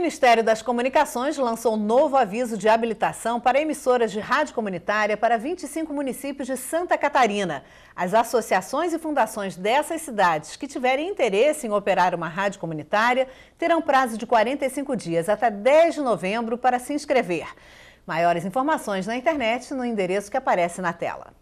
Ministério das Comunicações lançou um novo aviso de habilitação para emissoras de rádio comunitária para 25 municípios de Santa Catarina. As associações e fundações dessas cidades que tiverem interesse em operar uma rádio comunitária terão prazo de 45 dias até 10 de novembro para se inscrever. Maiores informações na internet no endereço que aparece na tela.